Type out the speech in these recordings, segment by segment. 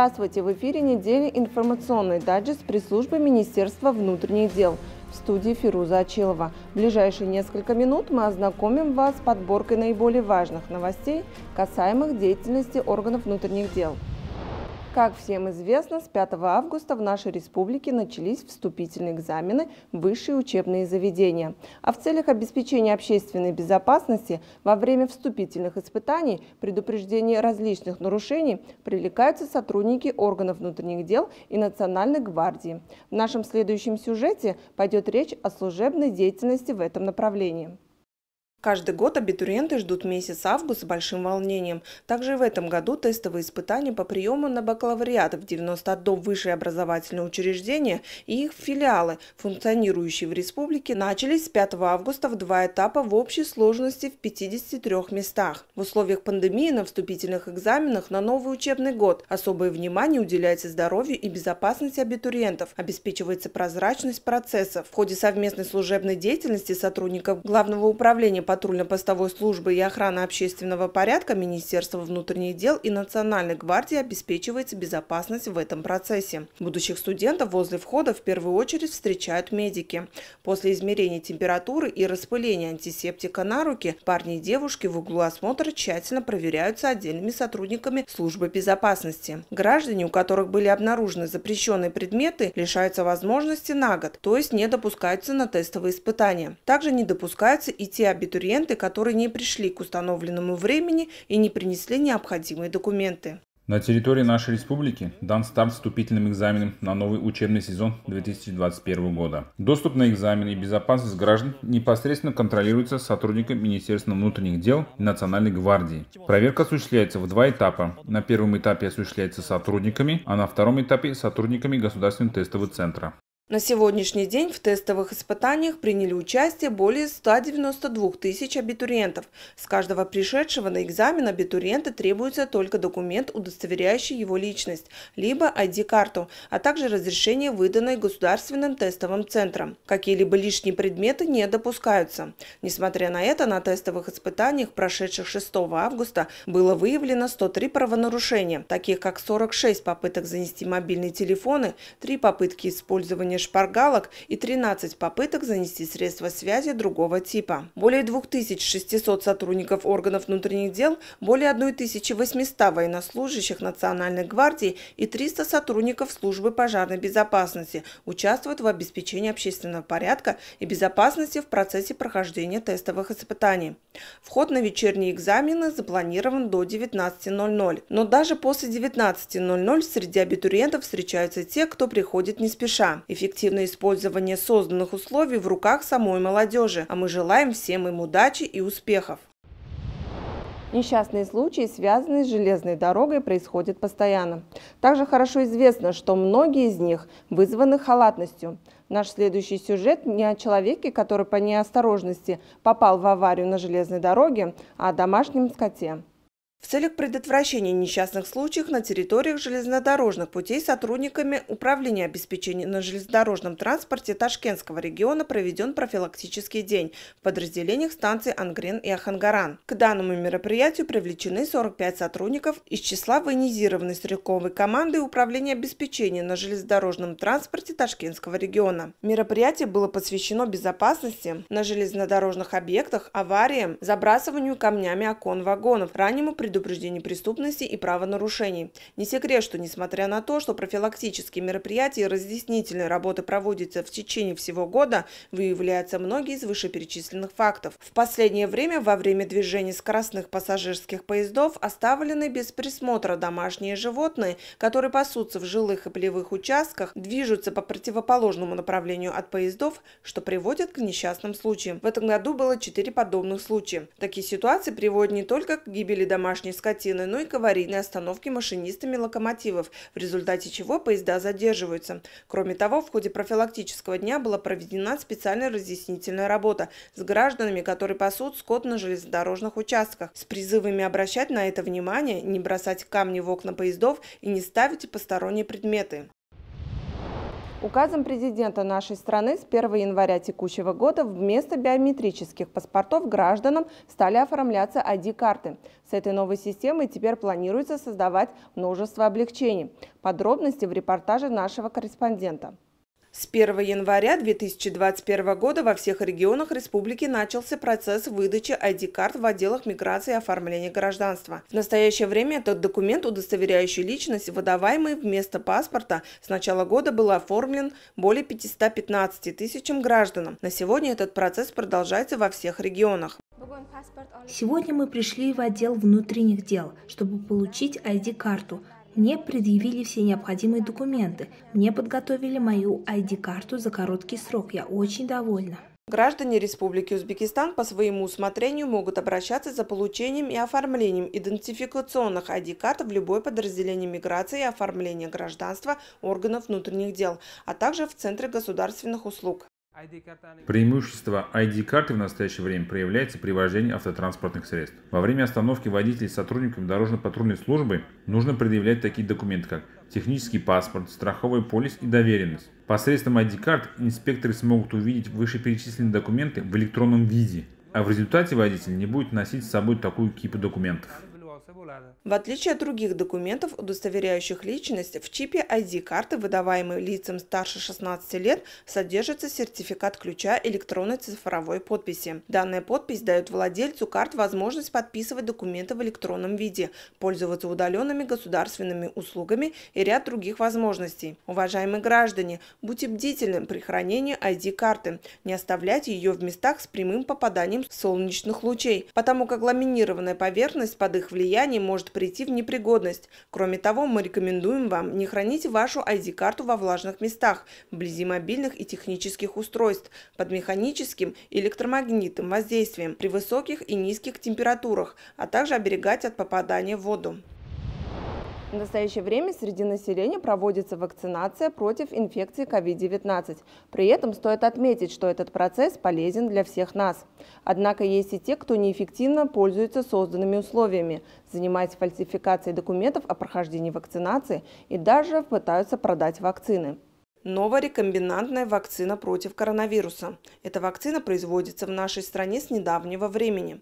Здравствуйте! В эфире недели информационный дайджест пресс-службы Министерства внутренних дел. В студии Фируза Очилова. В ближайшие несколько минут мы ознакомим вас с подборкой наиболее важных новостей, касаемых деятельности органов внутренних дел – как всем известно, с 5 августа в нашей республике начались вступительные экзамены в высшие учебные заведения. А в целях обеспечения общественной безопасности во время вступительных испытаний, предупреждения различных нарушений привлекаются сотрудники органов внутренних дел и Национальной гвардии. В нашем следующем сюжете пойдет речь о служебной деятельности в этом направлении. Каждый год абитуриенты ждут месяц август с большим волнением. Также и в этом году тестовые испытания по приему на бакалавриат в 91 высшее образовательное учреждение и их филиалы, функционирующие в республике, начались с 5 августа в два этапа в общей сложности в 53 местах. В условиях пандемии на вступительных экзаменах на новый учебный год особое внимание уделяется здоровью и безопасности абитуриентов, обеспечивается прозрачность процесса. В ходе совместной служебной деятельности сотрудников Главного управления патрульно-постовой службы и охраны общественного порядка Министерства внутренних дел и Национальной гвардии обеспечивается безопасность в этом процессе. Будущих студентов возле входа в первую очередь встречают медики. После измерения температуры и распыления антисептика на руки парни и девушки в углу осмотра тщательно проверяются отдельными сотрудниками службы безопасности. Граждане, у которых были обнаружены запрещенные предметы, лишаются возможности на год, то есть не допускаются на тестовые испытания. Также не допускаются и те абитуриенты, абитуриенты, которые не пришли к установленному времени и не принесли необходимые документы. На территории нашей республики дан старт вступительным экзаменам на новый учебный сезон 2021 года. Доступ на экзамены и безопасность граждан непосредственно контролируется сотрудником Министерства внутренних дел и Национальной гвардии. Проверка осуществляется в два этапа. На первом этапе осуществляется сотрудниками, а на втором этапе сотрудниками Государственного тестового центра. На сегодняшний день в тестовых испытаниях приняли участие более 192 тысяч абитуриентов. С каждого пришедшего на экзамен абитуриента требуется только документ, удостоверяющий его личность, либо ID-карту, а также разрешение, выданное Государственным тестовым центром. Какие-либо лишние предметы не допускаются. Несмотря на это, на тестовых испытаниях, прошедших 6 августа, было выявлено 103 правонарушения, таких как 46 попыток занести мобильные телефоны, 3 попытки использования шпаргалок и 13 попыток занести средства связи другого типа. Более 2600 сотрудников органов внутренних дел, более 1800 военнослужащих Национальной гвардии и 300 сотрудников службы пожарной безопасности участвуют в обеспечении общественного порядка и безопасности в процессе прохождения тестовых испытаний. Вход на вечерние экзамены запланирован до 19.00, но даже после 19.00 среди абитуриентов встречаются те, кто приходит не спеша. Эффективно эффективное использование созданных условий в руках самой молодежи, а мы желаем всем им удачи и успехов. Несчастные случаи, связанные с железной дорогой, происходят постоянно. Также хорошо известно, что многие из них вызваны халатностью. Наш следующий сюжет не о человеке, который по неосторожности попал в аварию на железной дороге, а о домашнем скоте. В целях предотвращения несчастных случаев на территориях железнодорожных путей сотрудниками Управления обеспечения на железнодорожном транспорте Ташкентского региона проведен профилактический день в подразделениях станций Ангрен и Ахангаран. К данному мероприятию привлечены 45 сотрудников из числа военизированной стрелковой команды Управления обеспечения на железнодорожном транспорте Ташкентского региона. Мероприятие было посвящено безопасности на железнодорожных объектах, авариям, забрасыванию камнями окон вагонов, раннему предупреждению предупреждении преступности и правонарушений. Не секрет, что несмотря на то, что профилактические мероприятия и разъяснительные работы проводятся в течение всего года, выявляются многие из вышеперечисленных фактов. В последнее время во время движения скоростных пассажирских поездов оставлены без присмотра домашние животные, которые пасутся в жилых и полевых участках, движутся по противоположному направлению от поездов, что приводит к несчастным случаям. В этом году было четыре подобных случая. Такие ситуации приводят не только к гибели домашних домашней скотины, но ну и к аварийной остановке машинистами локомотивов, в результате чего поезда задерживаются. Кроме того, в ходе профилактического дня была проведена специальная разъяснительная работа с гражданами, которые пасут скот на железнодорожных участках, с призывами обращать на это внимание, не бросать камни в окна поездов и не ставить посторонние предметы. Указом президента нашей страны с 1 января текущего года вместо биометрических паспортов гражданам стали оформляться ID-карты. С этой новой системой теперь планируется создавать множество облегчений. Подробности в репортаже нашего корреспондента. С 1 января 2021 года во всех регионах республики начался процесс выдачи ID-карт в отделах миграции и оформления гражданства. В настоящее время этот документ, удостоверяющий личность, выдаваемый вместо паспорта, с начала года был оформлен более 515 тысячам гражданам. На сегодня этот процесс продолжается во всех регионах. Сегодня мы пришли в отдел внутренних дел, чтобы получить ID-карту – мне предъявили все необходимые документы. Мне подготовили мою ID-карту за короткий срок. Я очень довольна. Граждане Республики Узбекистан по своему усмотрению могут обращаться за получением и оформлением идентификационных ID-карт в любое подразделение миграции и оформления гражданства органов внутренних дел, а также в Центре государственных услуг. Преимущество ID-карты в настоящее время проявляется при вождении автотранспортных средств. Во время остановки водителей с сотрудниками дорожно-патрульной службы нужно предъявлять такие документы, как технический паспорт, страховой полис и доверенность. Посредством ID-карт инспекторы смогут увидеть вышеперечисленные документы в электронном виде, а в результате водитель не будет носить с собой такую кипу документов. В отличие от других документов, удостоверяющих личность, в чипе ID-карты, выдаваемой лицам старше 16 лет, содержится сертификат ключа электронной цифровой подписи. Данная подпись дает владельцу карт возможность подписывать документы в электронном виде, пользоваться удаленными государственными услугами и ряд других возможностей. Уважаемые граждане, будьте бдительны при хранении ID-карты, не оставляйте ее в местах с прямым попаданием солнечных лучей, потому как ламинированная поверхность под их влиянием компании может прийти в непригодность. Кроме того, мы рекомендуем вам не хранить вашу ID-карту во влажных местах, вблизи мобильных и технических устройств, под механическим электромагнитным воздействием, при высоких и низких температурах, а также оберегать от попадания в воду. В настоящее время среди населения проводится вакцинация против инфекции COVID-19. При этом стоит отметить, что этот процесс полезен для всех нас. Однако есть и те, кто неэффективно пользуется созданными условиями, занимаясь фальсификацией документов о прохождении вакцинации и даже пытаются продать вакцины. Новая рекомбинантная вакцина против коронавируса. Эта вакцина производится в нашей стране с недавнего времени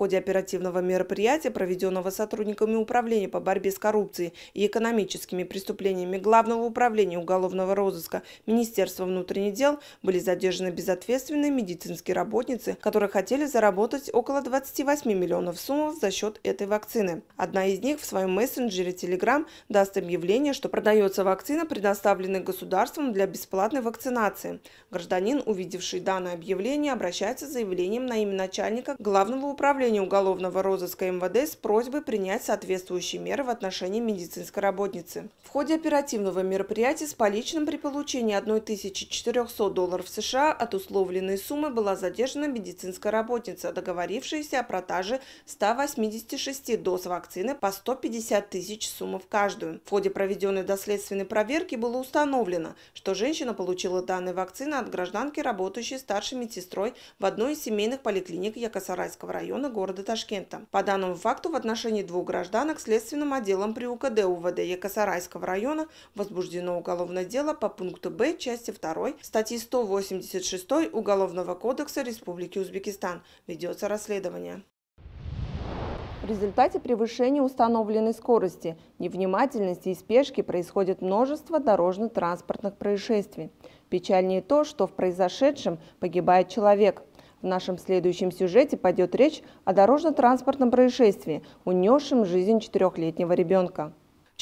ходе оперативного мероприятия, проведенного сотрудниками Управления по борьбе с коррупцией и экономическими преступлениями Главного управления уголовного розыска Министерства внутренних дел, были задержаны безответственные медицинские работницы, которые хотели заработать около 28 миллионов сумм за счет этой вакцины. Одна из них в своем мессенджере Telegram даст объявление, что продается вакцина, предоставленная государством для бесплатной вакцинации. Гражданин, увидевший данное объявление, обращается с заявлением на имя начальника Главного управления управление уголовного розыска МВД с просьбой принять соответствующие меры в отношении медицинской работницы. В ходе оперативного мероприятия с поличным при получении 1400 долларов США от условленной суммы была задержана медицинская работница, договорившаяся о продаже 186 доз вакцины по 150 тысяч сумм в каждую. В ходе проведенной доследственной проверки было установлено, что женщина получила данные вакцины от гражданки, работающей старшей медсестрой в одной из семейных поликлиник Якосарайского района города Ташкента. По данному факту в отношении двух гражданок Следственным отделом при УКД УВД Екасарайского района возбуждено уголовное дело по пункту Б части 2 статьи 186 Уголовного кодекса Республики Узбекистан. Ведется расследование. В результате превышения установленной скорости, невнимательности и спешки происходит множество дорожно-транспортных происшествий. Печальнее то, что в произошедшем погибает человек – в нашем следующем сюжете пойдет речь о дорожно-транспортном происшествии, унесшем жизнь четырехлетнего ребенка.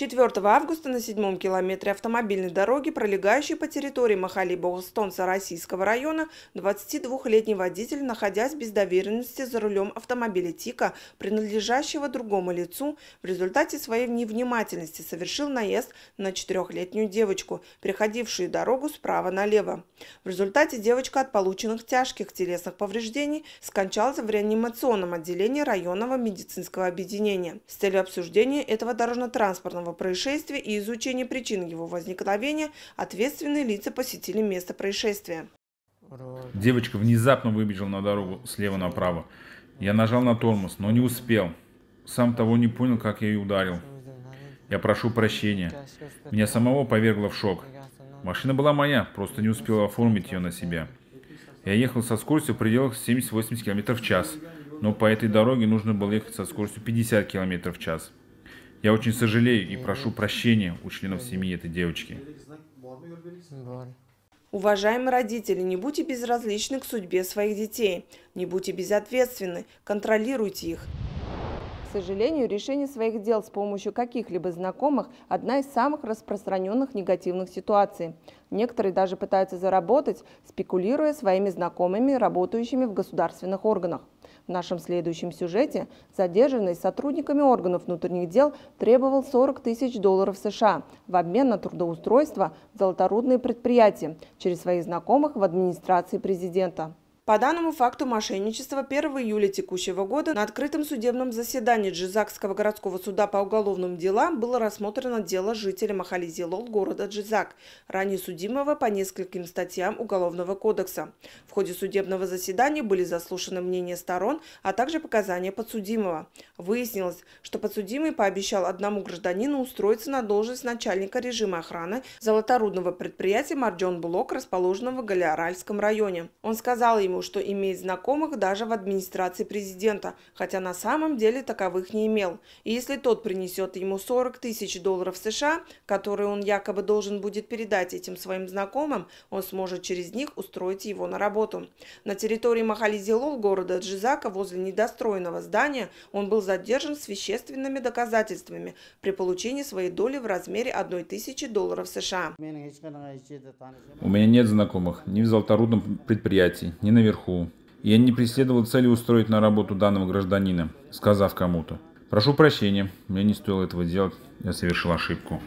4 августа на седьмом километре автомобильной дороги, пролегающей по территории Махали Богостонца Российского района, 22-летний водитель, находясь без доверенности за рулем автомобиля ТИКа, принадлежащего другому лицу, в результате своей невнимательности совершил наезд на четырехлетнюю девочку, приходившую дорогу справа налево. В результате девочка от полученных тяжких телесных повреждений скончалась в реанимационном отделении районного медицинского объединения. С целью обсуждения этого дорожно-транспортного дорожного происшествия и изучение причин его возникновения ответственные лица посетили место происшествия. Девочка внезапно выбежала на дорогу слева направо. Я нажал на тормоз, но не успел. Сам того не понял, как я ее ударил. Я прошу прощения. Меня самого повергло в шок. Машина была моя, просто не успел оформить ее на себя. Я ехал со скоростью в пределах 70-80 км в час, но по этой дороге нужно было ехать со скоростью 50 км в час. Я очень сожалею и прошу прощения у членов семьи этой девочки. Уважаемые родители, не будьте безразличны к судьбе своих детей. Не будьте безответственны, контролируйте их. К сожалению, решение своих дел с помощью каких-либо знакомых – одна из самых распространенных негативных ситуаций. Некоторые даже пытаются заработать, спекулируя своими знакомыми, работающими в государственных органах. В нашем следующем сюжете задержанный сотрудниками органов внутренних дел требовал 40 тысяч долларов США в обмен на трудоустройство в золоторудные предприятия через своих знакомых в администрации президента. По данному факту мошенничества 1 июля текущего года на открытом судебном заседании Джизакского городского суда по уголовным делам было рассмотрено дело жителя Махализилол города Джизак, ранее судимого по нескольким статьям Уголовного кодекса. В ходе судебного заседания были заслушаны мнения сторон, а также показания подсудимого. Выяснилось, что подсудимый пообещал одному гражданину устроиться на должность начальника режима охраны золоторудного предприятия «Марджон Блок», расположенного в Галиаральском районе. Он сказал ему, думаю, что имеет знакомых даже в администрации президента, хотя на самом деле таковых не имел. И если тот принесет ему 40 тысяч долларов США, которые он якобы должен будет передать этим своим знакомым, он сможет через них устроить его на работу. На территории Махализилол города Джизака возле недостроенного здания он был задержан с вещественными доказательствами при получении своей доли в размере 1 тысячи долларов США. У меня нет знакомых ни в золоторудном предприятии, ни на наверху. Я не преследовал цели устроить на работу данного гражданина, сказав кому-то. Прошу прощения, мне не стоило этого делать, я совершил ошибку.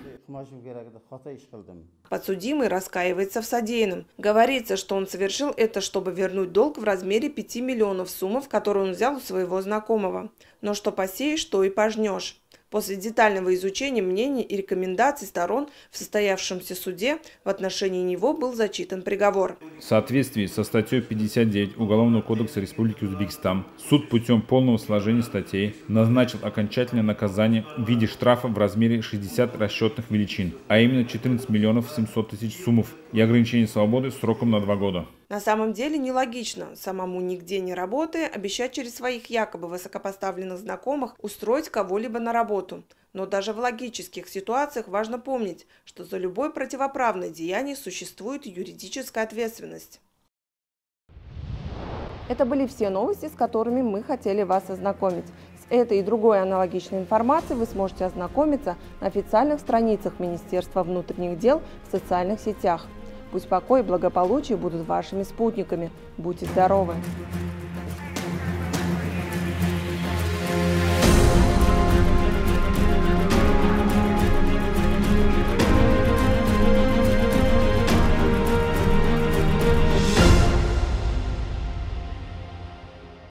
Подсудимый раскаивается в содеянном. Говорится, что он совершил это, чтобы вернуть долг в размере 5 миллионов сумм, которую он взял у своего знакомого. Но что посеешь, то и пожнешь после детального изучения мнений и рекомендаций сторон в состоявшемся суде в отношении него был зачитан приговор. В соответствии со статьей 59 Уголовного кодекса Республики Узбекистан суд путем полного сложения статей назначил окончательное наказание в виде штрафа в размере 60 расчетных величин, а именно 14 миллионов 700 тысяч суммов и ограничение свободы сроком на два года. На самом деле нелогично самому нигде не работая обещать через своих якобы высокопоставленных знакомых устроить кого-либо на работу. Но даже в логических ситуациях важно помнить, что за любое противоправное деяние существует юридическая ответственность. Это были все новости, с которыми мы хотели вас ознакомить. С этой и другой аналогичной информацией вы сможете ознакомиться на официальных страницах Министерства внутренних дел в социальных сетях – Пусть покой и благополучие будут вашими спутниками. Будьте здоровы!